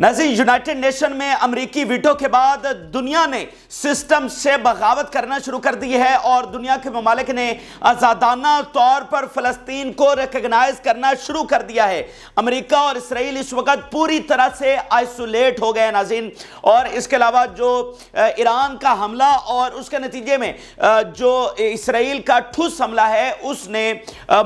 Nazi United Nation में अमरीकी veto के बाद दुनिया ने सिस्टम से बगावत करना शुरू कर दी है और दुनिया के ममालिक ने आज़ादाना तौर पर फ़लस्तीन को रिकगनाइज करना शुरू कर दिया है अमरीका और इसराइल इस वक्त पूरी तरह से आइसोलेट हो गए नाजीन और इसके अलावा जो ईरान का हमला और उसके नतीजे में जो इसराइल का ठूस हमला है उसने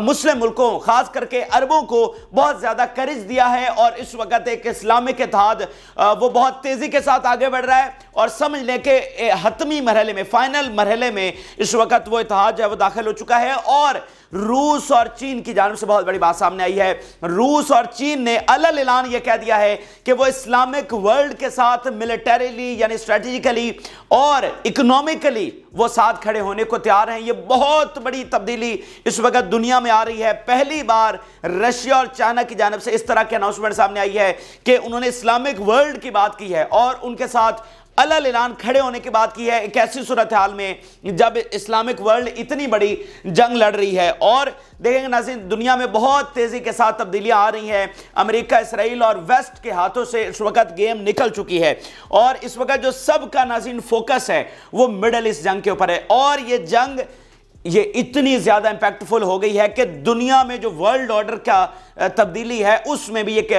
मुस्लिम मुल्कों ख़ास करके अरबों को बहुत ज़्यादा करज दिया है और इस वक्त एक इस्लामिक जिहाद वो बहुत तेज़ी के साथ आगे बढ़ रहा है और समझ लें कि हतमी मरहले में फाइनल मरहले में इस वक्त वो इतिहाद जो है वो दाखिल हो चुका है और रूस और चीन की जानव से बहुत बड़ी बात सामने आई है रूस और चीन ने अलल ऐलान यह कह दिया है कि वो इस्लामिक वर्ल्ड के साथ मिलिटरीली यानी स्ट्रेटेजिकली और इकोनॉमिकली वो साथ खड़े होने को तैयार हैं ये बहुत बड़ी तब्दीली इस वक्त दुनिया में आ रही है पहली बार रशिया और चाइना की जानब से इस तरह की अनाउंसमेंट सामने आई है कि उन्होंने इस्लामिक वर्ल्ड की बात की है और उनके साथ अल ईरान खड़े होने की बात की है एक ऐसी सूरत हाल में जब इस्लामिक वर्ल्ड इतनी बड़ी जंग लड़ रही है और देखेंगे नाजिन दुनिया में बहुत तेज़ी के साथ तब्दीलियाँ आ रही हैं अमेरिका इसराइल और वेस्ट के हाथों से इस वक्त गेम निकल चुकी है और इस वक्त जो सबका नाजिन फोकस है वो मिडल ईस्ट जंग के ऊपर है और ये जंग ये इतनी ज़्यादा इंपैक्टफुल हो गई है कि दुनिया में जो वर्ल्ड ऑर्डर का तब्दीली है उसमें भी एक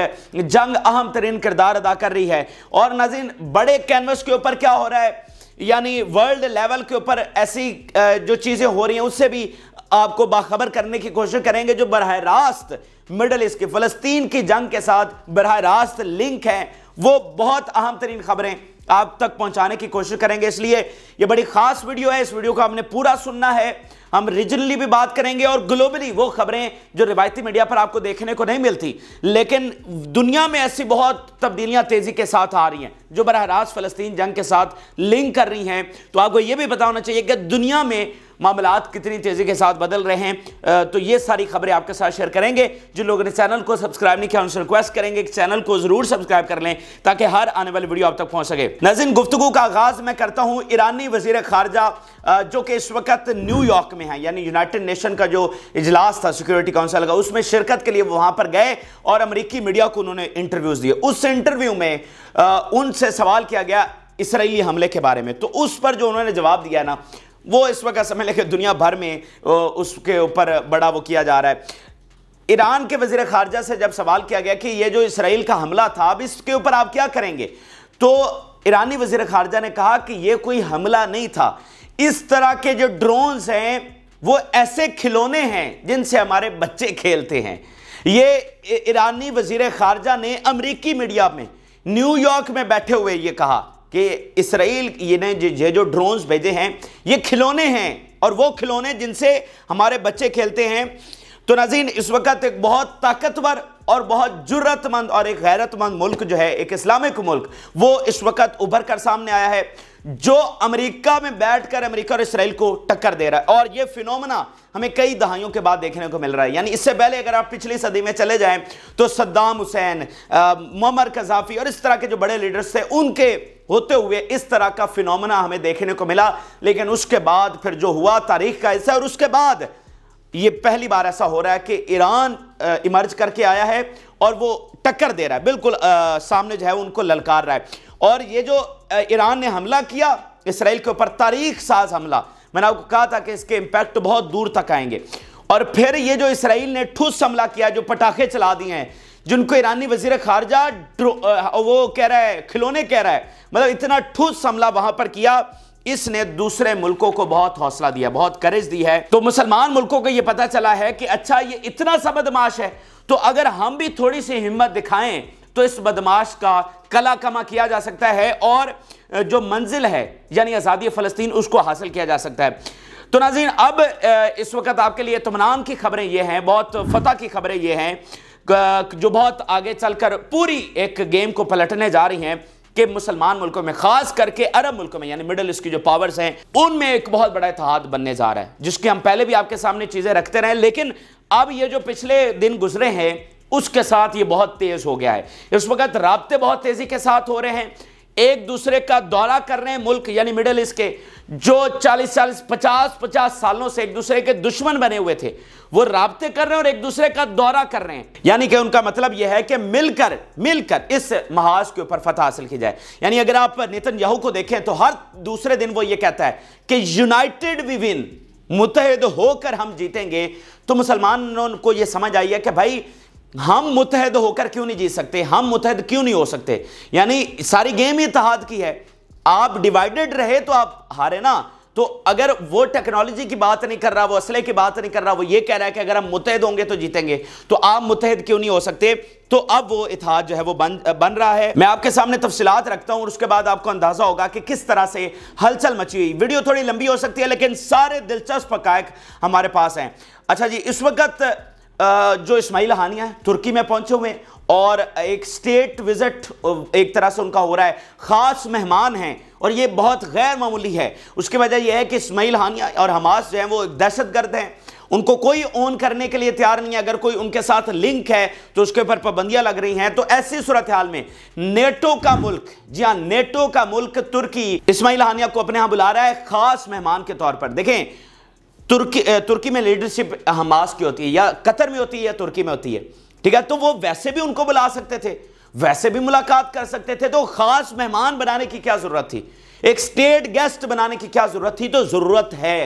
जंग अहम तरीन किरदार अदा कर रही है और नाजिन बड़े कैनवस के ऊपर क्या हो रहा है यानी वर्ल्ड लेवल के ऊपर ऐसी जो चीज़ें हो रही हैं उससे भी आपको बाखबर करने की कोशिश करेंगे जो बरह रास्त मिडल ईस्ट के फ़लस्तीन की जंग के साथ बरह रास्त लिंक हैं वो बहुत अहम तरीन खबरें आप तक पहुंचाने की कोशिश करेंगे इसलिए ये बड़ी खास वीडियो है इस वीडियो को हमने पूरा सुनना है हम रीजनली भी बात करेंगे और ग्लोबली वो खबरें जो रिवायती मीडिया पर आपको देखने को नहीं मिलती लेकिन दुनिया में ऐसी बहुत तब्दीलियां तेजी के साथ आ रही हैं जो बरह रास्त फलस्तीन जंग के साथ लिंक कर रही हैं तो आपको यह भी बताना चाहिए कि दुनिया में मामला कितनी तेज़ी के साथ बदल रहे हैं तो ये सारी खबरें आपके साथ शेयर करेंगे जिन लोगों ने चैनल को सब्सक्राइब नहीं किया उनसे रिक्वेस्ट करेंगे कि चैनल को ज़रूर सब्सक्राइब कर लें ताकि हर आने वाली वीडियो आप तक पहुँच सके नजीन गुफ्तु का आगाज़ मैं करता हूँ ईरानी वजीर खारजा जो कि इस वक्त न्यूयॉर्क में है यानी यूनाइटेड नेशन का जो इजलास था सिक्योरिटी काउंसिल का उसमें शिरकत के लिए वहाँ पर गए और अमरीकी मीडिया को उन्होंने इंटरव्यूज़ दिए उस इंटरव्यू में उनसे सवाल किया गया इसराइली हमले के बारे में तो उस पर जो उन्होंने जवाब दिया ना वो इस वक्त समय लेकर दुनिया भर में उसके ऊपर बड़ा वो किया जा रहा है ईरान के वजीर खारजा से जब सवाल किया गया कि ये जो इसराइल का हमला था अब इसके ऊपर आप क्या करेंगे तो ईरानी वजीर खारजा ने कहा कि ये कोई हमला नहीं था इस तरह के जो ड्रोन्स हैं वो ऐसे खिलौने हैं जिनसे हमारे बच्चे खेलते हैं ये ईरानी वजीर खारजा ने अमरीकी मीडिया में न्यूयॉर्क में बैठे हुए ये कहा कि इसराइल ये ने ये जो ड्रोन्स भेजे हैं ये खिलौने हैं और वो खिलौने जिनसे हमारे बच्चे खेलते हैं तो नजीन इस वक्त एक बहुत ताकतवर और बहुत जरूरतमंद और एक गैरतमंद मुल्क जो है एक इस्लामिक मुल्क वो इस वक्त उभर कर सामने आया है जो अमेरिका में बैठकर अमेरिका और इसराइल को टक्कर दे रहा है और ये फिनोमना हमें कई दहाइयों के बाद देखने को मिल रहा है यानी इससे पहले अगर आप पिछली सदी में चले जाएं तो सद्दाम हुसैन मोहम्मद कजाफी और इस तरह के जो बड़े लीडर्स थे उनके होते हुए इस तरह का फिनोमना हमें देखने को मिला लेकिन उसके बाद फिर जो हुआ तारीख का हिस्सा और उसके बाद ये पहली बार ऐसा हो रहा है कि ईरान इमर्ज करके आया है और वो टक्कर दे रहा है बिल्कुल आ, सामने जो है उनको ललकार रहा है और ये जो ईरान ने हमला किया इसराइल के ऊपर तारीख साज हमला मैंने आपको कहा था कि इसके इम्पैक्ट बहुत दूर तक आएंगे और फिर ये जो इसराइल ने ठूस हमला किया जो पटाखे चला दिए हैं जिनको ईरानी वजीर खारजा वो कह रहा है खिलौने कह रहा है मतलब इतना ठूस हमला वहां पर किया इसने दूसरे मुल्कों को बहुत हौसला दिया बहुत करेज दी है तो मुसलमान मुल्कों को यह पता चला है कि अच्छा ये इतना सा बदमाश है तो अगर हम भी थोड़ी सी हिम्मत दिखाएं तो इस बदमाश का कला कमा किया जा सकता है और जो मंजिल है यानी आज़ादी फ़लस्तीन उसको हासिल किया जा सकता है तो नाजीन अब इस वक्त आपके लिए तमनाम की खबरें यह हैं बहुत फतेह की खबरें यह हैं जो बहुत आगे चलकर पूरी एक गेम को पलटने जा रही हैं कि मुसलमान मुल्कों में खास करके अरब मुल्कों में यानी मिडल ईस्ट की जो पावर्स हैं उनमें एक बहुत बड़ा इतिहाद बनने जा रहा है जिसके हम पहले भी आपके सामने चीज़ें रखते रहे लेकिन अब ये जो पिछले दिन गुजरे हैं उसके साथ ये बहुत तेज़ हो गया है इस वक्त रबते बहुत तेज़ी के साथ हो रहे हैं एक दूसरे का दौरा कर रहे हैं मुल्क यानी मिडिल ईस्ट के जो 40 40 50 50 सालों से एक दूसरे के दुश्मन बने हुए थे वो रबते कर रहे हैं और एक दूसरे का दौरा कर रहे हैं यानी कि उनका मतलब यह है कि मिलकर मिलकर इस महाज के ऊपर फतह हासिल की जाए यानी अगर आप नितिन याहू को देखें तो हर दूसरे दिन वो ये कहता है कि यूनाइटेड वी विन मुतहद होकर हम जीतेंगे तो मुसलमानों को यह समझ आई है कि भाई हम मुतहद होकर क्यों नहीं जीत सकते हम मुतहद क्यों नहीं हो सकते यानी सारी गेम ही इतिहाद की है आप डिवाइडेड रहे तो आप हारे ना तो अगर वो टेक्नोलॉजी की बात नहीं कर रहा वो असले की बात नहीं कर रहा वो ये कह रहा है कि अगर हम मुतहद होंगे तो जीतेंगे तो आप मुतहद क्यों नहीं हो सकते तो अब वो इतिहाद जो है वो बन बन रहा है मैं आपके सामने तफसीलात रखता हूं और उसके बाद आपको अंदाजा होगा कि किस तरह से हलचल मची हुई वीडियो थोड़ी लंबी हो सकती है लेकिन सारे दिलचस्प हकायक हमारे पास हैं अच्छा जी इस वक्त जो इस्माइल हानिया है तुर्की में पहुंचे हुए और एक स्टेट विजिट एक तरह से उनका हो रहा है ख़ास मेहमान हैं और ये बहुत गैर मामूली है उसके वजह यह है कि इस्माइल हानिया और हमास जो है वो दहशत गर्द हैं उनको कोई ओन करने के लिए तैयार नहीं है अगर कोई उनके साथ लिंक है तो उसके ऊपर पाबंदियां लग रही हैं तो ऐसी सूरत हाल में नेटो का मुल्क जी हाँ नेटो का मुल्क तुर्की इस्माइल हानिया को अपने यहां बुला रहा है खास मेहमान के तौर पर देखें तुर्की तुर्की में लीडरशिप हमास की होती है या कतर में होती है या तुर्की में होती है ठीक है तो वो वैसे भी उनको बुला सकते थे वैसे भी मुलाकात कर सकते थे तो खास मेहमान बनाने की क्या जरूरत थी एक स्टेट गेस्ट बनाने की क्या जरूरत थी तो जरूरत है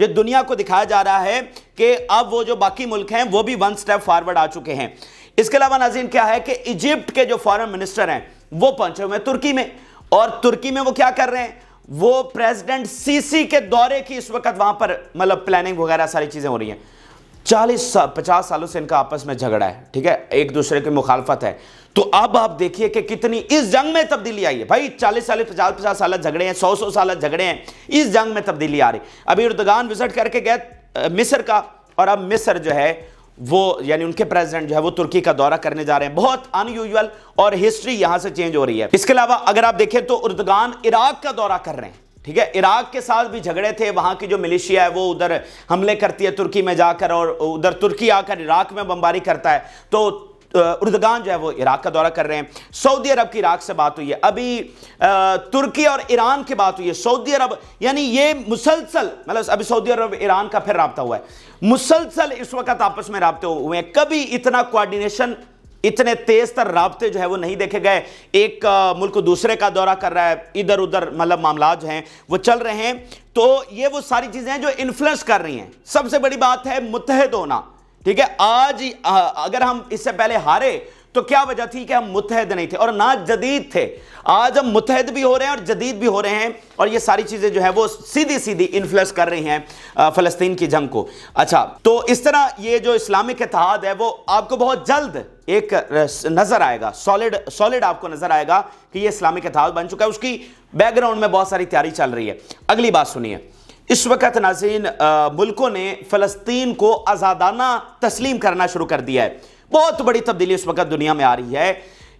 जो दुनिया को दिखाया जा रहा है कि अब वो जो बाकी मुल्क हैं वो भी वन स्टेप फॉरवर्ड आ चुके हैं इसके अलावा नाजीन क्या है कि इजिप्ट के जो फॉरन मिनिस्टर हैं वो पहुंचे हुए हैं तुर्की में और तुर्की में वो क्या कर रहे हैं वो प्रेसिडेंट सीसी के दौरे की इस वक्त वहां पर मतलब प्लानिंग वगैरह सारी चीजें हो रही हैं चालीस सा, पचास सालों से इनका आपस में झगड़ा है ठीक है एक दूसरे की मुखालफत है तो अब आप देखिए कि कितनी इस जंग में तब्दीली आई है भाई चालीस साल पचास पचास साल झगड़े हैं सौ सौ साल झगड़े हैं इस जंग में तब्दीली आ रही अभी उर्दगान विजिट करके गए मिस्र का और अब मिस्र जो है वो यानी उनके प्रेसिडेंट जो है वो तुर्की का दौरा करने जा रहे हैं बहुत अनयूजुअल और हिस्ट्री यहां से चेंज हो रही है इसके अलावा अगर आप देखें तो उर्दगान इराक का दौरा कर रहे हैं ठीक है इराक के साथ भी झगड़े थे वहां की जो मिलिशिया है वो उधर हमले करती है तुर्की में जाकर और उधर तुर्की आकर इराक में बमबारी करता है तो उर्दगान जो है वो इराक का दौरा कर रहे हैं सऊदी अरब की इराक से बात हुई है अभी तुर्की और ईरान की बात हुई है सऊदी अरब यानी ये मुसलसल मतलब अभी सऊदी अरब ईरान का फिर रबता हुआ है मुसलसल इस वक्त आपस में रबते हुए हैं कभी इतना कोआर्डिनेशन इतने तेज तर रबते जो है वो नहीं देखे गए एक मुल्क दूसरे का दौरा कर रहा है इधर उधर मतलब मामला जो हैं वो चल रहे हैं तो ये वो सारी चीज़ें हैं जो इन्फ्लुएंस कर रही हैं सबसे बड़ी बात है मुतहद होना ठीक है आज अगर हम इससे पहले हारे तो क्या वजह थी कि हम मुतहद नहीं थे और ना जदीद थे आज हम मुतहद भी हो रहे हैं और जदीद भी हो रहे हैं और ये सारी चीज़ें जो है वो सीधी सीधी इन्फ्लुएंस कर रही हैं फ़लस्तीन की जंग को अच्छा तो इस तरह ये जो इस्लामिक इतिहाद है वो आपको बहुत जल्द एक नज़र आएगा सॉलिड सॉलिड आपको नज़र आएगा कि यह इस्लामिक इतिहाद बन चुका है उसकी बैकग्राउंड में बहुत सारी तैयारी चल रही है अगली बात सुनिए इस वक्त नाजीन मुल्कों ने फ़लस्तीन को आज़ादाना तस्लीम करना शुरू कर दिया है बहुत बड़ी तब्दीली इस वक्त दुनिया में आ रही है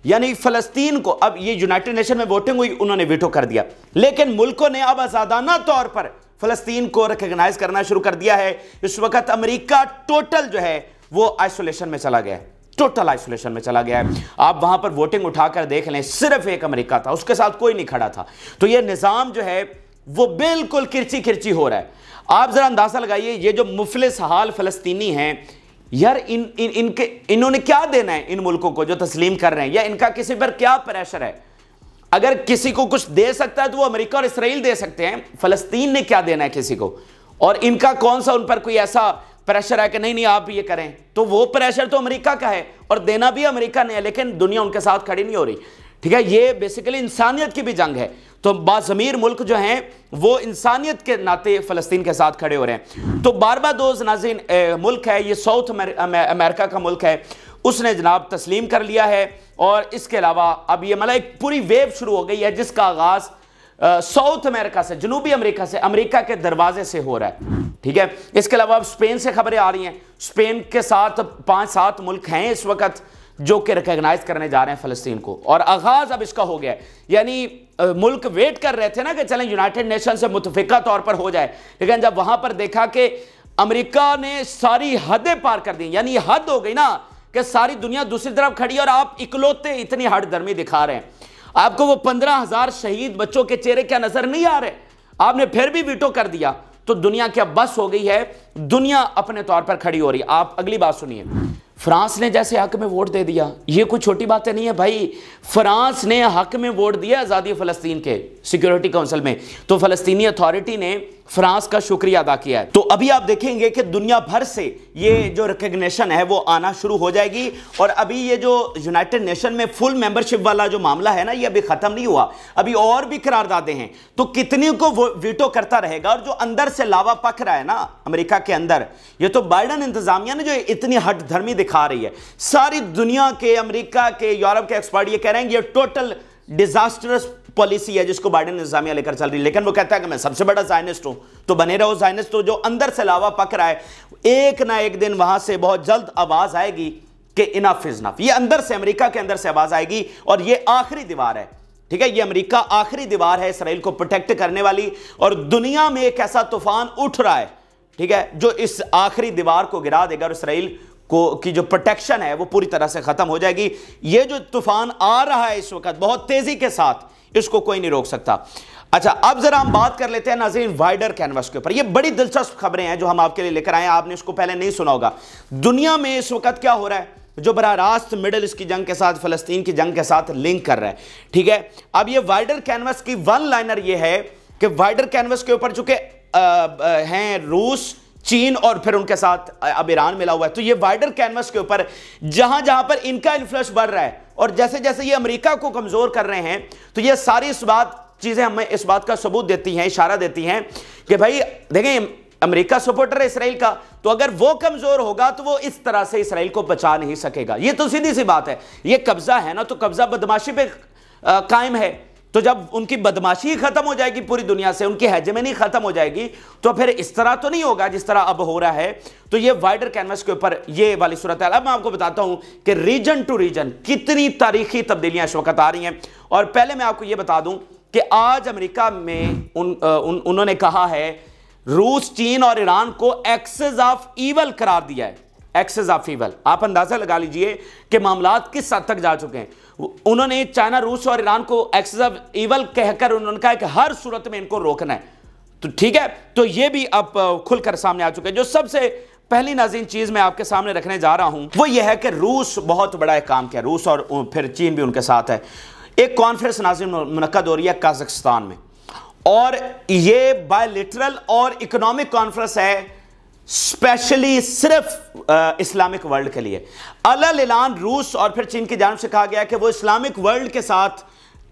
यानी फ़लस्तीन को अब ये यूनाइटेड नेशन में वोटिंग हुई उन्होंने वीटो कर दिया लेकिन मुल्कों ने अब आज़ादाना तौर पर फ़लस्तीन को रिकग्नाइज करना शुरू कर दिया है इस वक्त अमरीका टोटल जो है वो आइसोलेशन में चला गया है टोटल आइसोलेशन में चला गया है आप वहां पर वोटिंग उठाकर देख लें सिर्फ एक अमेरिका था उसके साथ कोई नहीं खड़ा था तो यह निज़ाम जो है वो बिल्कुल किरची खिरची हो रहा है आप जरा अंदाजा लगाइए ये जो मुफलिस हाल फलस्तीनी हैं यार इन इन इनके इन्होंने क्या देना है इन मुल्कों को जो तस्लीम कर रहे हैं या इनका किसी पर क्या प्रेशर है अगर किसी को कुछ दे सकता है तो वो अमेरिका और इसराइल दे सकते हैं फलस्तीन ने क्या देना है किसी को और इनका कौन सा उन पर कोई ऐसा प्रेशर है कि नहीं नहीं आप ये करें तो वो प्रेशर तो अमेरिका का है और देना भी अमेरिका ने है लेकिन दुनिया उनके साथ खड़ी नहीं हो रही ठीक है ये बेसिकली इंसानियत की भी जंग है तो बाज़मीर मुल्क जो हैं वो इंसानियत के नाते फ़लस्तीन के साथ खड़े हो रहे हैं तो बारबादोज नाजिन मुल्क है ये साउथ अमेरिका का मुल्क है उसने जनाब तस्लीम कर लिया है और इसके अलावा अब ये मतलब एक पूरी वेव शुरू हो गई है जिसका आगाज़ साउथ अमेरिका से जनूबी अमेरिका से अमेरिका के दरवाजे से हो रहा है ठीक है इसके अलावा अब स्पेन से खबरें आ रही हैं स्पेन के साथ पांच सात मुल्क हैं इस वक्त जो कि रिकग्नाइज करने जा रहे हैं फलस्तीन को और आगाज अब इसका हो गया है यानी मुल्क वेट कर रहे थे ना कि चलें यूनाइटेड नेशन से मुतफिका तौर पर हो जाए लेकिन जब वहां पर देखा कि अमेरिका ने सारी हदें पार कर दी यानी हद हो गई ना कि सारी दुनिया दूसरी तरफ खड़ी और आप इकलौते इतनी हटदर्मी दिखा रहे हैं आपको वो पंद्रह हजार शहीद बच्चों के चेहरे क्या नजर नहीं आ रहे आपने फिर भी वीटो कर दिया तो दुनिया क्या बस हो गई है दुनिया अपने तौर पर खड़ी हो रही आप अगली बात सुनिए फ्रांस ने जैसे हक में वोट दे दिया ये कोई छोटी बातें नहीं है भाई फ्रांस ने हक में वोट दिया आज़ादी फ़लस्तीन के सिक्योरिटी काउंसिल में तो फ़लस्तीनी अथॉरिटी ने फ्रांस का शुक्रिया अदा किया है तो अभी आप देखेंगे कि दुनिया भर से ये जो रिकग्नेशन है वो आना शुरू हो जाएगी और अभी ये जो यूनाइटेड नेशन में फुल मेंबरशिप वाला जो मामला है ना ये अभी ख़त्म नहीं हुआ अभी और भी करारदादे हैं तो कितनी को वीटो करता रहेगा और जो अंदर से लावा पक रहा है ना अमेरिका के अंदर ये तो बाइडन इंतजामिया ने जो इतनी हट दिखा दिखा रही है सारी दुनिया के अमेरिका के यूरोप के एक्सपर्ट ये कह रहे हैं ये टोटल डिजास्टरस पॉलिसी है जिसको बाइडन निजामिया लेकर चल रही है लेकिन वो कहता है कि मैं सबसे बड़ा जाइनिस्ट हूं तो बने रहो जाइनिस्ट तो जो अंदर से लावा पक रहा है एक ना एक दिन वहां से बहुत जल्द आवाज आएगी कि इनफ इज नफ ये अंदर से अमेरिका के अंदर से आवाज आएगी और ये आखिरी दीवार है ठीक है ये अमेरिका आखिरी दीवार है इसराइल को प्रोटेक्ट करने वाली और दुनिया में एक ऐसा तूफान उठ रहा है ठीक है जो इस आखिरी दीवार को गिरा देगा और इसराइल को की जो प्रोटेक्शन है वो पूरी तरह से ख़त्म हो जाएगी ये जो तूफान आ रहा है इस वक्त बहुत तेज़ी के साथ इसको कोई नहीं रोक सकता अच्छा अब जरा हम बात कर लेते हैं नाजीन वाइडर कैनवस के ऊपर ये बड़ी दिलचस्प खबरें हैं जो हम आपके लिए लेकर आए हैं आपने इसको पहले नहीं सुना होगा दुनिया में इस वक्त क्या हो रहा है जो बरा रास्त मिडल इसकी जंग के साथ फलस्तीन की जंग के साथ लिंक कर रहा है ठीक है अब ये वाइडर कैनवस की वन लाइनर ये है कि वाइडर कैनवस के ऊपर चूंकि हैं रूस चीन और फिर उनके साथ अब ईरान मिला हुआ है तो ये वाइडर कैनवस के ऊपर जहां जहां पर इनका इन्फ्लुएंस बढ़ रहा है और जैसे जैसे ये अमेरिका को कमजोर कर रहे हैं तो ये सारी इस बात चीजें हमें इस बात का सबूत देती हैं इशारा देती हैं कि भाई देखें अमेरिका सपोर्टर है इसराइल का तो अगर वो कमजोर होगा तो वो इस तरह से इसराइल को बचा नहीं सकेगा ये तो सीधी सी बात है ये कब्जा है ना तो कब्जा बदमाशी पर कायम है तो जब उनकी बदमाशी खत्म हो जाएगी पूरी दुनिया से उनकी हैजमनी खत्म हो जाएगी तो फिर इस तरह तो नहीं होगा जिस तरह अब हो रहा है तो ये वाइडर कैनवस के ऊपर ये वाली सूरत अब मैं आपको बताता हूं कि रीजन टू रीजन कितनी तारीखी तब्दीलियां इस वक्त आ रही हैं और पहले मैं आपको ये बता दूं कि आज अमरीका में उन, उन, उन्होंने कहा है रूस चीन और ईरान को एक्सेज ऑफ ईवल करार दिया है एक्सेज ऑफ ईवल आप अंदाजा लगा लीजिए कि मामला किस हद तक जा चुके हैं उन्होंने चाइना रूस और ईरान को एक्सेस ऑफ इवल कहकर उन्होंने कहा कि हर सूरत में इनको रोकना है तो ठीक है तो ये भी अब खुलकर सामने आ चुके हैं जो सबसे पहली नाजीन चीज मैं आपके सामने रखने जा रहा हूं वो ये है कि रूस बहुत बड़ा एक काम किया रूस और फिर चीन भी उनके साथ है एक कॉन्फ्रेंस नाजिन मुनद हो रही है काजकस्तान में और ये बायोलिटरल और इकोनॉमिक कॉन्फ्रेंस है स्पेशली सिर्फ इस्लामिक वर्ल्ड के लिए अलल ऐलान रूस और फिर चीन की जानव से कहा गया कि वो इस्लामिक वर्ल्ड के साथ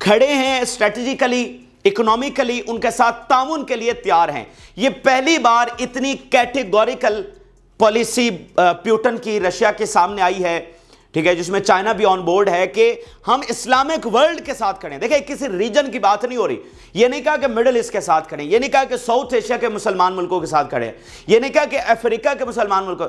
खड़े हैं स्ट्रेटजिकली इकोनॉमिकली उनके साथ ताउन के लिए तैयार हैं ये पहली बार इतनी कैटेगोरिकल पॉलिसी प्यूटन की रशिया के सामने आई है ठीक है जिसमें चाइना भी ऑन बोर्ड है कि हम इस्लामिक वर्ल्ड के साथ खड़े देखिए किसी रीजन की बात नहीं हो रही ये नहीं कहा कि मिडिल ईस्ट के साथ खड़े ये नहीं कहा कि साउथ एशिया के मुसलमान मुल्कों के साथ खड़े ये नहीं कहा कि अफ्रीका के मुसलमान मुल्कों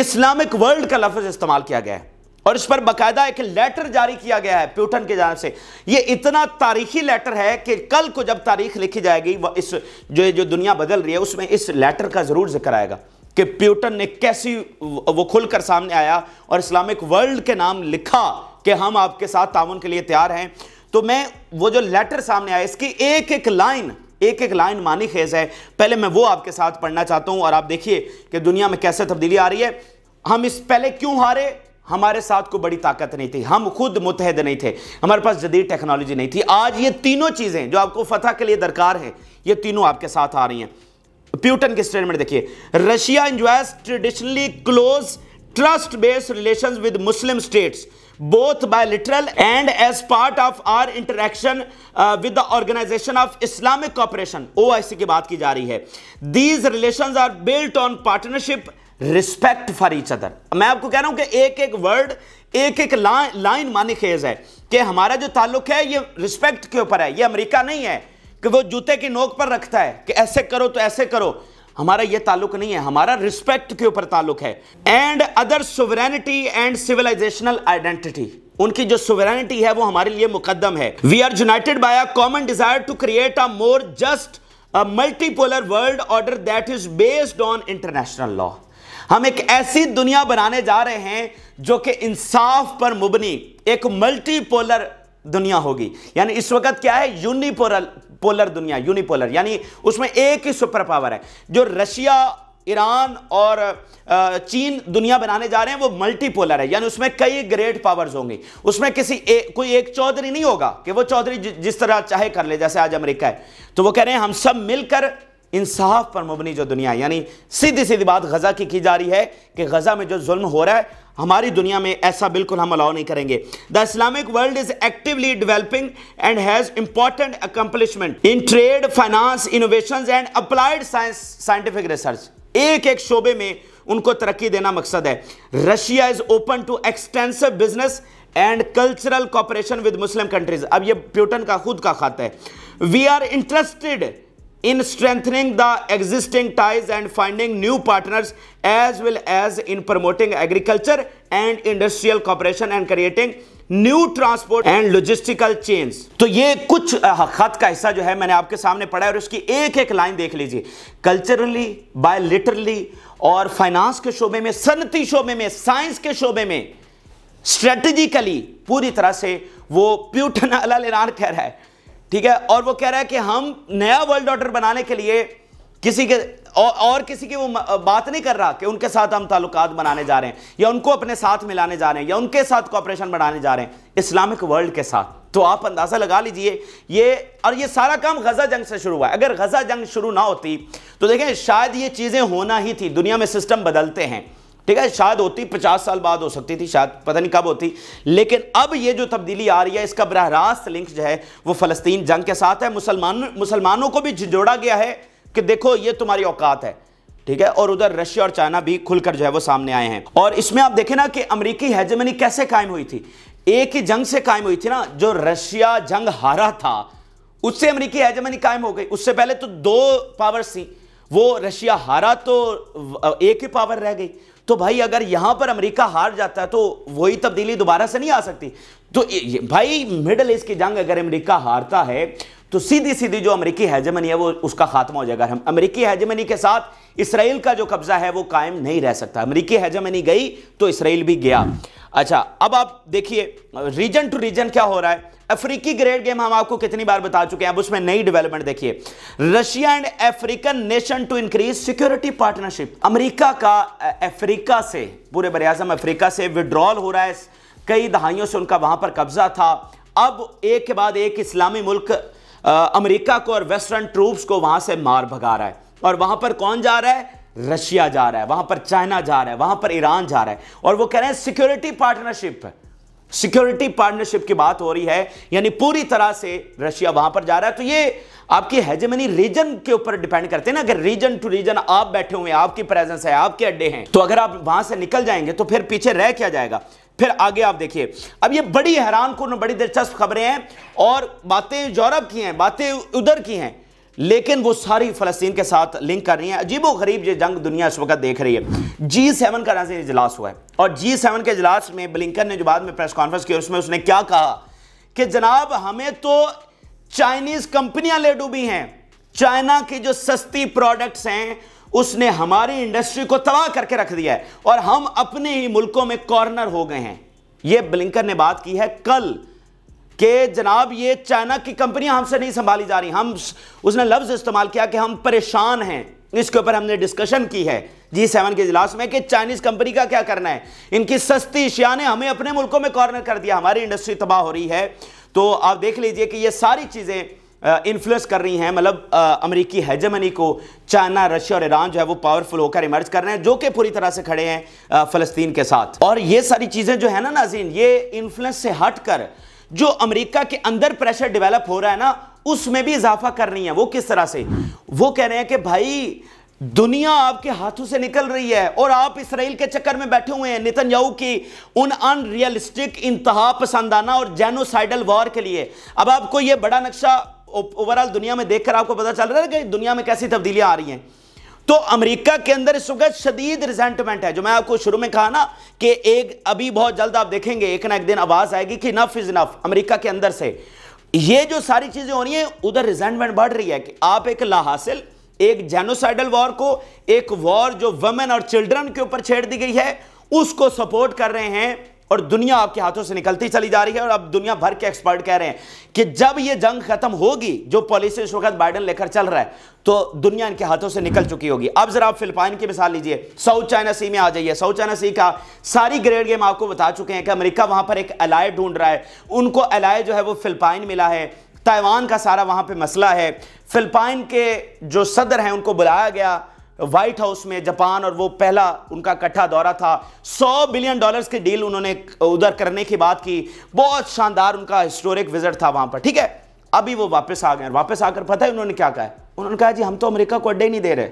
इस्लामिक वर्ल्ड का लफ्ज इस्तेमाल किया गया है और इस पर बाकायदा एक लेटर जारी किया गया है प्यूटन की जान से ये इतना तारीखी लेटर है कि कल को जब तारीख लिखी जाएगी इस जो जो दुनिया बदल रही है उसमें इस लेटर का ज़रूर जिक्र आएगा कि प्यूटन ने कैसी वो खुलकर सामने आया और इस्लामिक वर्ल्ड के नाम लिखा कि हम आपके साथ ताउन के लिए तैयार हैं तो मैं वो जो लेटर सामने आया इसकी एक एक लाइन एक एक लाइन मानी खेज है पहले मैं वो आपके साथ पढ़ना चाहता हूं और आप देखिए कि दुनिया में कैसे तब्दीली आ रही है हम इस पहले क्यों हारे हमारे साथ को बड़ी ताकत नहीं थी हम खुद मुतहद नहीं थे हमारे पास जदीद टेक्नोलॉजी नहीं थी आज ये तीनों चीज़ें जो आपको फतह के लिए दरकार है ये तीनों आपके साथ आ रही हैं प्यूटन के स्टेटमेंट देखिए Russia enjoys traditionally close trust based relation with Muslim states both bilateral and as part of our interaction uh, with the organization of islamic cooperation oic की बात की जा रही है these relation are built on partnership respect for each other मैं आपको कह रहा हूं कि एक एक वर्ड एक एक लाइन मानी खेज है कि हमारा जो ताल्लुक है ये रिस्पेक्ट के ऊपर है ये अमेरिका नहीं है कि वो जूते की नोक पर रखता है कि ऐसे करो तो ऐसे करो हमारा ये ताल्लुक नहीं है हमारा रिस्पेक्ट के ऊपर ताल्लुक है and other sovereignty and civilizational identity उनकी जो सुवरेनिटी है वो हमारे लिए मुकदम है we are united by a common desire to create a more just a multipolar world order that is based on international law हम एक ऐसी दुनिया बनाने जा रहे हैं जो कि इंसाफ पर मुबनी एक मल्टीपोलर दुनिया होगी यानी इस वक्त क्या है यूनिपोलर पोलर दुनिया यूनिपोलर यानी उसमें एक ही सुपर पावर है जो रशिया ईरान और चीन दुनिया बनाने जा रहे हैं वो मल्टीपोलर है यानी उसमें कई ग्रेट पावर्स होंगी उसमें किसी ए, कोई एक चौधरी नहीं होगा कि वो चौधरी जिस तरह चाहे कर ले जैसे आज अमेरिका है तो वो कह रहे हैं हम सब मिलकर इंसाफ पर मबनी जो दुनिया यानी सीधी सीधी बात गज़ा की की जा रही है कि गज़ा में जो जुल्म हो रहा है हमारी दुनिया में ऐसा बिल्कुल हम अलाउ नहीं करेंगे the Islamic world is actively developing and has important accomplishment in trade finance innovation and applied science scientific research एक एक शोबे में उनको तरक्की देना मकसद है Russia is open to extensive business and cultural cooperation with Muslim countries अब ये प्यूटन का खुद का खाता है we are interested in strengthening the existing ties and finding new partners as well as in promoting agriculture and industrial cooperation and creating new transport and logistical change तो ये कुछ खत का हिस्सा जो है मैंने आपके सामने पढ़ा है और उसकी एक एक लाइन देख लीजिए कल्चरली बाय लिटरली और फाइनेंस के शोबे में सनती शोबे में साइंस के शोबे में स्ट्रेटेजिकली पूरी तरह से वो प्यूटन अला कह रहा है ठीक है और वो कह रहा है कि हम नया वर्ल्ड ऑर्डर बनाने के लिए किसी के और, और किसी की वो बात नहीं कर रहा कि उनके साथ हम ताल्लुक बनाने जा रहे हैं या उनको अपने साथ मिलाने जा रहे हैं या उनके साथ कॉपरेशन बढ़ाने जा रहे हैं इस्लामिक वर्ल्ड के साथ तो आप अंदाज़ा लगा लीजिए ये और ये सारा काम गज़ा जंग से शुरू हुआ है अगर गज़ा जंग शुरू ना होती तो देखें शायद ये चीज़ें होना ही थी दुनिया में सिस्टम बदलते हैं ठीक है शायद होती पचास साल बाद हो सकती थी शायद पता नहीं कब होती लेकिन अब ये जो तब्दीली आ रही है इसका बरह रास्त लिंक जो है वो फ़लस्तीन जंग के साथ है मुसलमान मुसलमानों को भी झिझोड़ा गया है कि देखो ये तुम्हारी औकात है ठीक है और उधर रशिया और चाइना भी खुलकर जो है वो सामने आए हैं और इसमें आप देखें ना कि अमरीकी हेजमनी कैसे कायम हुई थी एक ही जंग से कायम हुई थी ना जो रशिया जंग हारा था उससे अमरीकी हैजमनी कायम हो गई उससे पहले तो दो पावर्स थी वो रशिया हारा तो एक ही पावर रह गई तो भाई अगर यहां पर अमेरिका हार जाता है तो वही तब्दीली दोबारा से नहीं आ सकती तो भाई मिडल ईस्ट की जंग अगर अमेरिका हारता है तो सीधी सीधी जो अमरीकी हैजमनी है वो उसका खात्मा हो जाएगा अमरीकी हैजमनी के साथ इसराइल का जो कब्जा है वो कायम नहीं रह सकता अमरीकी हैजमनी गई तो इसराइल भी गया अच्छा अब आप देखिए रीजन टू रीजन क्या हो रहा है अफ्रीकी ग्रेड गेम हम आपको कितनी बार बता चुके हैं अब उसमें नई डेवलपमेंट देखिए Russia and African nation to increase security partnership America का अफ्रीका से पूरे बरियाजम अफ्रीका से विड्रॉल हो रहा है कई दहाइयों से उनका वहां पर कब्जा था अब एक के बाद एक इस्लामी मुल्क अमेरिका को और वेस्टर्न ट्रूप्स को वहां से मार भगा रहा है और वहां पर कौन जा रहा है रशिया जा रहा है वहां पर चाइना जा रहा है वहां पर ईरान जा रहा है और वो कह रहे हैं सिक्योरिटी पार्टनरशिप सिक्योरिटी पार्टनरशिप की बात हो रही है यानी पूरी तरह से रशिया वहां पर जा रहा है तो ये आपकी हेजमनी रीजन के ऊपर डिपेंड करते हैं ना अगर रीजन टू रीजन आप बैठे हुए हैं आपकी प्रेजेंस है आपके अड्डे हैं तो अगर आप वहां से निकल जाएंगे तो फिर पीछे रह क्या जाएगा फिर आगे आप देखिए अब ये बड़ी हैरान कौन बड़ी दिलचस्प खबरें हैं और बातें यूरोप की हैं बातें उधर की हैं लेकिन वो सारी फलस्तीन के साथ लिंक कर रही हैं अजीबो गरीब ये जंग दुनिया इस वक्त देख रही है जी सेवन का नाजिर इजलास हुआ है और जी सेवन के इजलास में ब्लिंकन ने जो बाद में प्रेस कॉन्फ्रेंस की उसमें उसने क्या कहा कि जनाब हमें तो चाइनीज कंपनियां ले डूबी हैं चाइना की जो सस्ती प्रोडक्ट्स हैं उसने हमारी इंडस्ट्री को तबाह करके रख दिया है और हम अपने ही मुल्कों में कॉर्नर हो गए हैं ये ब्लिंकर ने बात की है कल कि जनाब ये चाइना की कंपनियां हमसे नहीं संभाली जा रही हम उसने लफ्ज इस्तेमाल किया कि हम परेशान हैं इसके ऊपर हमने डिस्कशन की है जी सेवन के इजलास में कि चाइनीज कंपनी का क्या करना है इनकी सस्ती शिया ने हमें अपने मुल्कों में कॉर्नर कर दिया हमारी इंडस्ट्री तबाह हो रही है तो आप देख लीजिए कि ये सारी चीज़ें इन्फ्लुएंस कर रही हैं मतलब अमेरिकी हेजमनी को चाइना रशिया और ईरान जो है वो पावरफुल होकर इमर्ज कर रहे हैं जो कि पूरी तरह से खड़े हैं फलस्तीन के साथ और ये सारी चीज़ें जो है ना नाजीन ये इन्फ्लुएंस से हट कर जो अमेरिका के अंदर प्रेशर डेवलप हो रहा है ना उसमें भी इजाफा कर रही है वो किस तरह से वो कह रहे हैं कि भाई दुनिया आपके हाथों से निकल रही है और आप इसराइल के चक्कर में बैठे हुए हैं याऊ की उन अनरियलिस्टिक इंतहा पसंदाना और जैनोसाइडल वॉर के लिए अब आपको यह बड़ा नक्शा ओवरऑल दुनिया में देखकर आपको पता चल रहा है कि दुनिया में कैसी तब्दीलियां आ रही हैं तो अमेरिका के अंदर इस वक्त शदीद रिजेंटमेंट है जो मैं आपको शुरू में कहा ना कि एक अभी बहुत जल्द आप देखेंगे एक ना एक दिन आवाज आएगी कि नफ इज नफ अमरीका के अंदर से ये जो सारी चीजें हो रही हैं उधर रिजेंटमेंट बढ़ रही है कि आप एक लाहासिल एक जेनोसाइडल वॉर को एक वॉर जो वमेन और चिल्ड्रन के ऊपर छेड़ दी गई है उसको सपोर्ट कर रहे हैं और दुनिया आपके हाथों से निकलती चली जा रही है और अब दुनिया भर के एक्सपर्ट कह रहे हैं कि जब ये जंग खत्म होगी जो पॉलिसी इस वक्त बाइडन लेकर चल रहा है तो दुनिया इनके हाथों से निकल चुकी होगी अब जरा आप फिलिपाइन की मिसाल लीजिए साउथ चाइना सी में आ जाइए साउथ चाइना सी का सारी ग्रेड गेम आपको बता चुके हैं कि अमेरिका वहां पर एक अलाय ढूंढ रहा है उनको अलाय जो है वो फिलिपाइन मिला है ताइवान का सारा वहां पे मसला है फिलिपाइन के जो सदर हैं उनको बुलाया गया व्हाइट हाउस में जापान और वो पहला उनका इकट्ठा दौरा था 100 बिलियन डॉलर्स की डील उन्होंने उधर करने की बात की बहुत शानदार उनका हिस्टोरिक विजिट था वहां पर ठीक है अभी वो वापस आ गए वापस आकर पता है उन्होंने क्या कहा उन्होंने कहा जी हम तो अमेरिका को अड्डे नहीं दे रहे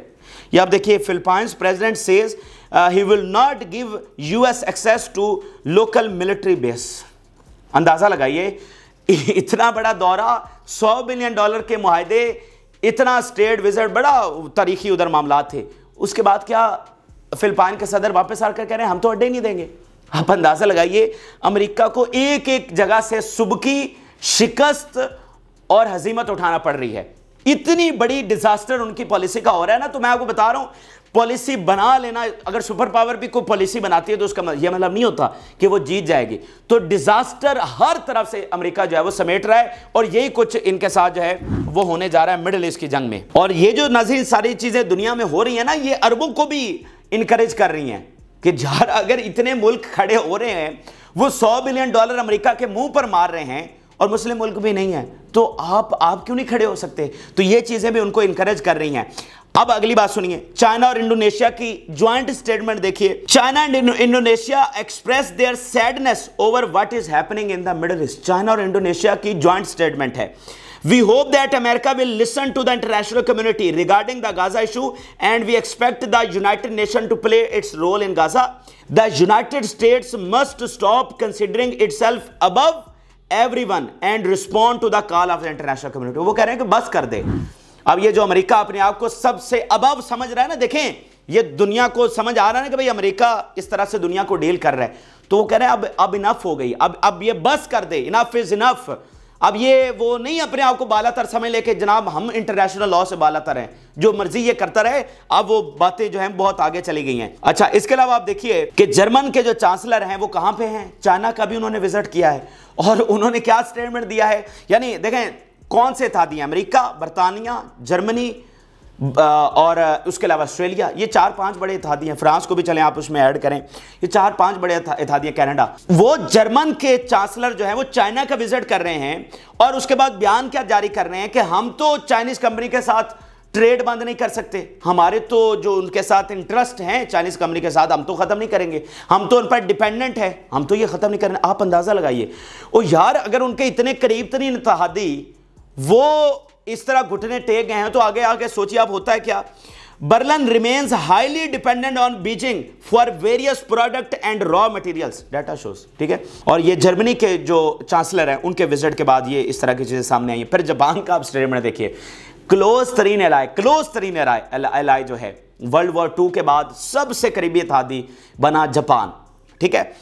ये आप देखिए Philippines president says he will not give US access to local military base अंदाजा लगाइए इतना बड़ा दौरा सौ बिलियन डॉलर के माहदे इतना स्टेट विजिट बड़ा तारीखी उधर मामला थे उसके बाद क्या फिलिपाइन के सदर वापस आकर कह रहे हैं हम तो अड्डे नहीं देंगे आप अंदाज़ा लगाइए अमेरिका को एक एक जगह से सुबकी शिकस्त और हजीमत उठाना पड़ रही है इतनी बड़ी डिजास्टर उनकी पॉलिसी का हो रहा है ना तो मैं आपको बता रहा हूं पॉलिसी बना लेना अगर सुपर पावर भी कोई पॉलिसी बनाती है तो उसका यह मतलब नहीं होता कि वो जीत जाएगी तो डिजास्टर हर तरफ से अमेरिका जो है वो समेट रहा है और यही कुछ इनके साथ जो है वो होने जा रहा है मिडिल ईस्ट की जंग में और ये जो नजीर सारी चीजें दुनिया में हो रही है ना ये अरबों को भी इंकरेज कर रही हैं कि जहर अगर इतने मुल्क खड़े हो रहे हैं वो सौ बिलियन डॉलर अमरीका के मुंह पर मार रहे हैं और मुस्लिम मुल्क भी नहीं है तो आप आप क्यों नहीं खड़े हो सकते तो ये चीज़ें भी उनको इंकरेज कर रही हैं अब अगली बात सुनिए चाइना और इंडोनेशिया की ज्वाइंट स्टेटमेंट देखिए China and Indonesia express their sadness over what is happening in the Middle East China और इंडोनेशिया की ज्वाइंट स्टेटमेंट है We hope that America will listen to the international community regarding the Gaza issue and we expect the United Nations to play its role in Gaza. The United States must stop considering itself above everyone and respond to the call of the international community. वो कह रहे हैं कि बस कर दे अब ये जो अमेरिका अपने आप को सबसे अबव समझ रहा है ना देखें ये दुनिया को समझ आ रहा है ना कि भाई अमेरिका इस तरह से दुनिया को डील कर रहा है तो वो कह रहे हैं अब अब इनफ हो गई अब अब ये बस कर दे इनफ इज इनफ अब ये वो नहीं अपने आप को बालातर समय लेके जनाब हम इंटरनेशनल लॉ से बालातर हैं जो मर्जी ये करता रहे अब वो बातें जो हैं बहुत आगे चली गई हैं अच्छा इसके अलावा आप देखिए कि जर्मन के जो चांसलर हैं वो कहां पे हैं चाइना का भी उन्होंने विजिट किया है और उन्होंने क्या स्टेटमेंट दिया है यानी देखें कौन से इतिहादी दिए अमेरिका बरतानिया जर्मनी और उसके अलावा ऑस्ट्रेलिया ये चार पांच बड़े इतिहादी हैं फ्रांस को भी चलें आप उसमें ऐड करें ये चार पांच बड़े इतिहादी हैं कनाडा वो जर्मन के चांसलर जो है वो चाइना का विजिट कर रहे हैं और उसके बाद बयान क्या जारी कर रहे हैं कि हम तो चाइनीज कंपनी के साथ ट्रेड बंद नहीं कर सकते हमारे तो जो उनके साथ इंटरेस्ट हैं चाइनीज कंपनी के साथ हम तो खत्म नहीं करेंगे हम तो उन पर डिपेंडेंट है हम तो ये खत्म नहीं करेंगे आप अंदाजा लगाइए और यार अगर उनके इतने करीब तरीन तो इतिहादी वो इस तरह घुटने टेक गए हैं तो आगे आगे सोचिए आप होता है क्या Berlin remains highly dependent on Beijing for various product and raw materials data shows ठीक है और ये जर्मनी के जो चांसलर हैं उनके विजिट के बाद ये इस तरह की चीजें सामने आई फिर जापान का आप स्टेटमेंट देखिए क्लोज तरीन एलाय क्लोज तरीन एलाय जो है वर्ल्ड वॉर टू के बाद सबसे करीबी था बना जापान ठीक है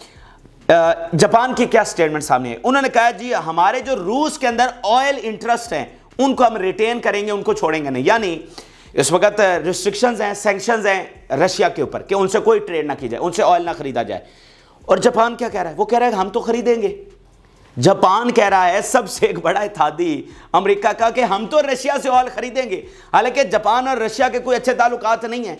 जापान की क्या स्टेटमेंट सामने है उन्होंने कहा जी हमारे जो रूस के अंदर ऑयल इंटरेस्ट हैं उनको हम रिटेन करेंगे उनको छोड़ेंगे नहीं यानी इस वक्त रिस्ट्रिक्शंस हैं सेंक्शंस हैं रशिया के ऊपर कि उनसे कोई ट्रेड ना की जाए उनसे ऑयल ना खरीदा जाए और जापान क्या कह रहा है वो कह रहा है हम तो खरीदेंगे जापान कह रहा है सबसे एक बड़ा इतिहादी अमेरिका का कि हम तो रशिया से ऑयल खरीदेंगे हालांकि जापान और रशिया के कोई अच्छे तालुकात नहीं है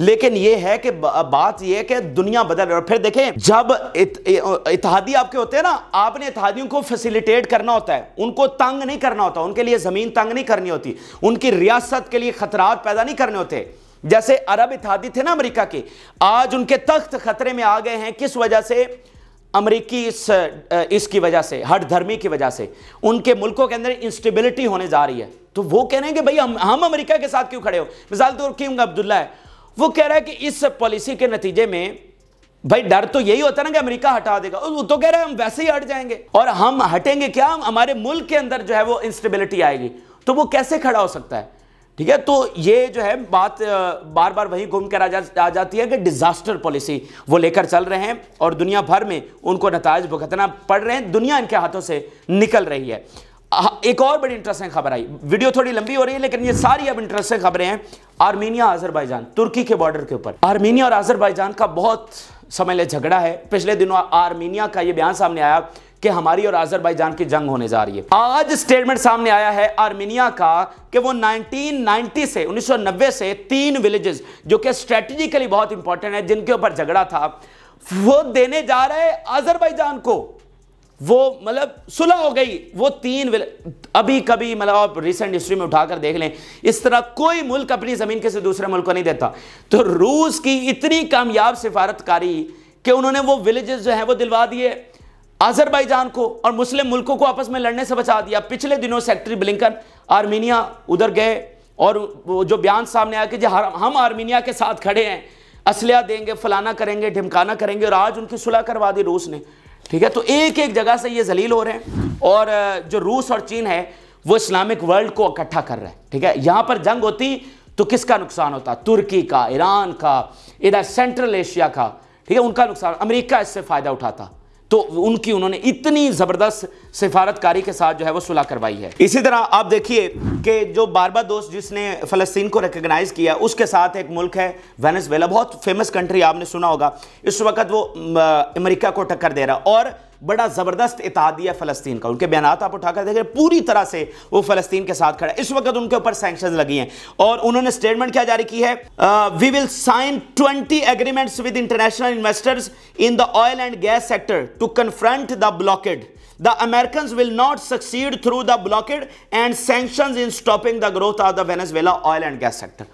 लेकिन यह है कि बात यह है कि दुनिया बदल रही और फिर देखें जब इतिहादी आपके होते हैं ना आपने इतिहादियों को फैसिलिटेट करना होता है उनको तंग नहीं करना होता उनके लिए जमीन तंग नहीं करनी होती उनकी रियासत के लिए खतरा पैदा नहीं करने होते जैसे अरब इतिहादी थे ना अमरीका के आज उनके तख्त खतरे में आ गए हैं किस वजह से अमरीकी इस इसकी वजह से हर धर्मी की वजह से उनके मुल्कों के अंदर इंस्टेबिलिटी होने जा रही है तो वो कह रहे हैं कि भाई हम हम के साथ क्यों खड़े हो मिसाल तौर किंग अब्दुल्ला है वो कह रहा है कि इस पॉलिसी के नतीजे में भाई डर तो यही होता है ना कि अमेरिका हटा देगा वो तो कह रहे हैं हम वैसे ही हट जाएंगे और हम हटेंगे क्या हम हमारे मुल्क के अंदर जो है वो इंस्टेबिलिटी आएगी तो वो कैसे खड़ा हो सकता है ठीक है तो ये जो है बात बार बार वही घूम कर आ, जा, आ जाती है कि डिजास्टर पॉलिसी वो लेकर चल रहे हैं और दुनिया भर में उनको नतज भुगतना पड़ रहे हैं दुनिया इनके हाथों से निकल रही है एक और बड़ी इंटरेस्टिंग खबर आई वीडियो थोड़ी लंबी हो रही है लेकिन ये सारी अब इंटरेस्टिंग खबरें हैं आर्मेनिया आजरबाईजान तुर्की के बॉर्डर के ऊपर आर्मेनिया और आजरबाईजान का बहुत समय ले झगड़ा है पिछले दिनों आर्मेनिया का ये बयान सामने आया कि हमारी और आजरबाईजान की जंग होने जा रही है आज स्टेटमेंट सामने आया है आर्मेनिया का कि वो 1990 से 1990 से तीन विलेजेस जो कि स्ट्रेटेजिकली बहुत इंपॉर्टेंट है जिनके ऊपर झगड़ा था वो देने जा रहे हैं आजरबाईजान को वो मतलब सुलह हो गई वो तीन अभी कभी मतलब आप रिसेंट हिस्ट्री में उठाकर देख लें इस तरह कोई मुल्क अपनी ज़मीन किसी दूसरे मुल्क को नहीं देता तो रूस की इतनी कामयाब सिफारतकारी कि उन्होंने वो विलेजेस जो है वो दिलवा दिए आजरबाईजान को और मुस्लिम मुल्कों को आपस में लड़ने से बचा दिया पिछले दिनों सेक्रेटरी ब्लिंकन आर्मीनिया उधर गए और वो जो बयान सामने आया कि जी हम आर्मीनिया के साथ खड़े हैं असलिया देंगे फलाना करेंगे ढिमकाना करेंगे और आज उनकी सुलह करवा दी रूस ने ठीक है तो एक एक जगह से ये जलील हो रहे हैं और जो रूस और चीन है वो इस्लामिक वर्ल्ड को इकट्ठा कर रहे हैं ठीक है यहाँ पर जंग होती तो किसका नुकसान होता तुर्की का ईरान का इधर सेंट्रल एशिया का ठीक है उनका नुकसान अमेरिका इससे फ़ायदा उठाता तो उनकी उन्होंने इतनी ज़बरदस्त सिफारतकारी के साथ जो है वो सुलह करवाई है इसी तरह आप देखिए कि जो बारबा दोस्त जिसने फ़लस्तीन को रिकगनाइज़ किया उसके साथ एक मुल्क है वेनेसवेला बहुत फेमस कंट्री आपने सुना होगा इस वक्त वो अमरीका को टक्कर दे रहा और बड़ा ज़बरदस्त इतिहादिया फ़लस्तीन का उनके बयान आप उठाकर देखें पूरी तरह से वो फ़लस्तीन के साथ खड़ा इस वक्त उनके ऊपर सैक्शन लगी हैं और उन्होंने स्टेटमेंट क्या जारी की है we will sign twenty agreements with international investors in the oil and gas sector to confront the blockade the American will not succeed through the blockade and sanction in stopping the growth of the Venezuela oil and gas sector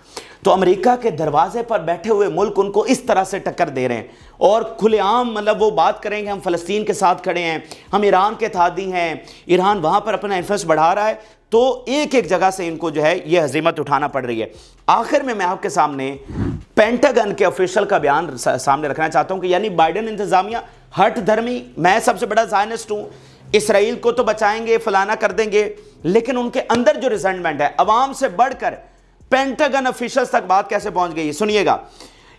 तो America के दरवाजे पर बैठे हुए मुल्क उनको इस तरह से टक्कर दे रहे हैं और खुलेआम मतलब वो बात करेंगे हम फ़लस्तीन के साथ खड़े हैं हम ईरान के थादी हैं ईरान वहाँ पर अपना इन्फ्लुएंस बढ़ा रहा है तो एक एक जगह से इनको जो है ये हजीमत उठाना पड़ रही है आखिर में मैं आपके सामने पेंटागन के ऑफिशियल का बयान सामने रखना चाहता हूँ कि यानी बाइडन इंतज़ामिया हट धर्मी मैं सबसे बड़ा जायनिस्ट हूँ इसराइल को तो बचाएंगे फलाना कर देंगे लेकिन उनके अंदर जो रिजेंटमेंट है अवाम से बढ़कर पेंटागन ऑफिशल्स तक बात कैसे पहुंच गई सुनिएगा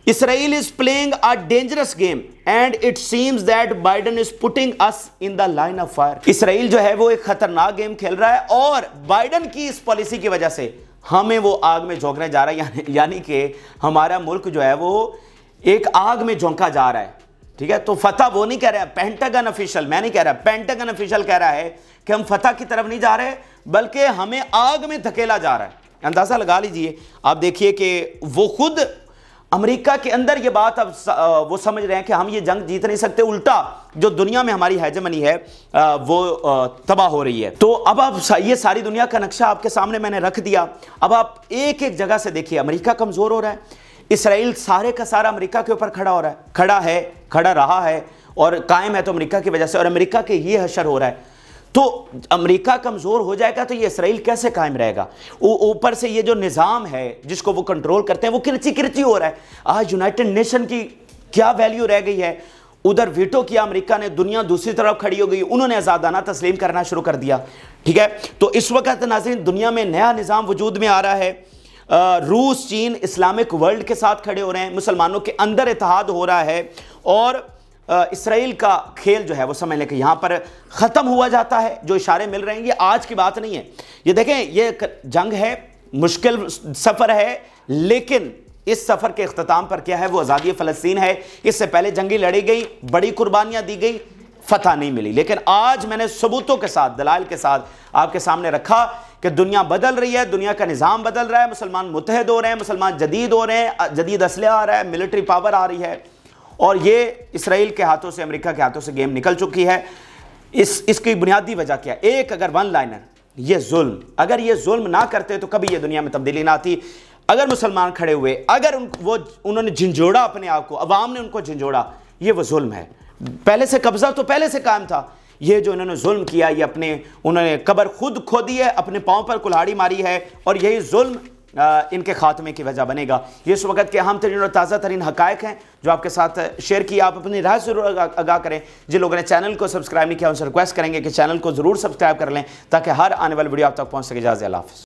Israel is playing a dangerous game and it seems that Biden is putting us in the line of fire Israel जो है वो एक खतरनाक गेम खेल रहा है और बाइडन की इस पॉलिसी की वजह से हमें वो आग में झोंकने जा रहा है यानी कि हमारा मुल्क जो है वो एक आग में झोंका जा रहा है ठीक है तो फतह वो नहीं कह रहा है पेंटागन ऑफिशियल मैं नहीं कह रहा पेंटागन ऑफिशियल कह रहा है कि हम फतह की तरफ नहीं जा रहे बल्कि हमें आग में धकेला जा रहा है अंदाज़ा लगा लीजिए आप देखिए कि वो खुद अमेरिका के अंदर ये बात अब वो समझ रहे हैं कि हम ये जंग जीत नहीं सकते उल्टा जो दुनिया में हमारी हैजमनी है वो तबाह हो रही है तो अब आप ये सारी दुनिया का नक्शा आपके सामने मैंने रख दिया अब आप एक एक जगह से देखिए अमेरिका कमज़ोर हो रहा है इसराइल सारे का सारा अमेरिका के ऊपर खड़ा हो रहा है खड़ा है खड़ा रहा है और कायम है तो अमरीका की वजह से और अमरीका के ये हशर हो रहा है तो अमेरिका कमज़ोर हो जाएगा तो ये इसराइल कैसे कायम रहेगा ऊपर से ये जो निज़ाम है जिसको वो कंट्रोल करते हैं वो किरची किरची हो रहा है आज यूनाइटेड नेशन की क्या वैल्यू रह गई है उधर वीटो किया अमेरिका ने दुनिया दूसरी तरफ खड़ी हो गई उन्होंने आज़ादाना तस्लीम करना शुरू कर दिया ठीक है तो इस वक्त नाजी दुनिया में नया निज़ाम वजूद में आ रहा है रूस चीन इस्लामिक वर्ल्ड के साथ खड़े हो रहे हैं मुसलमानों के अंदर इतिहाद हो रहा है और इसराइल का खेल जो है वो समझ लें कि यहाँ पर ख़त्म हुआ जाता है जो इशारे मिल रहे हैं ये आज की बात नहीं है ये देखें ये जंग है मुश्किल सफ़र है लेकिन इस सफ़र के अख्ताम पर क्या है वो आज़ादी फ़लस्तीन है इससे पहले जंगी लड़ी गई बड़ी कुर्बानियाँ दी गई फतह नहीं मिली लेकिन आज मैंने सबूतों के साथ दलाल के साथ आपके सामने रखा कि दुनिया बदल रही है दुनिया का निज़ाम बदल रहा है मुसलमान मुतहद हो रहे हैं मुसलमान जदीद हो रहे हैं जदीद असलह आ रहा है मिलिट्री पावर आ रही है और ये इसराइल के हाथों से अमेरिका के हाथों से गेम निकल चुकी है इस इसकी बुनियादी वजह क्या है एक अगर वन लाइनर ये जुल्म अगर ये जुल्म ना करते तो कभी ये दुनिया में तब्दीली ना आती अगर मुसलमान खड़े हुए अगर उन वो उन्होंने झंझोड़ा अपने आप को अवाम ने उनको झंझोड़ा ये वो जुल्म है पहले से कब्जा तो पहले से कायम था ये जो इन्होंने जुल्म किया ये अपने उन्होंने कबर खुद खोदी है अपने पाँव पर कुल्हाड़ी मारी है और यही जुल्म इनके खात्मे की वजह बनेगा ये इस वक्त के अहम तरीन और ताज़ा तरीन हक़ हैं जो आपके साथ शेयर किया आप अपनी राय ज़रूर आगा करें जिन लोगों ने चैनल को सब्सक्राइब नहीं किया उनसे रिक्वेस्ट करेंगे कि चैनल को ज़रूर सब्सक्राइब कर लें ताकि हर आने वाली वीडियो आप तक पहुँच सके जाए हाफ़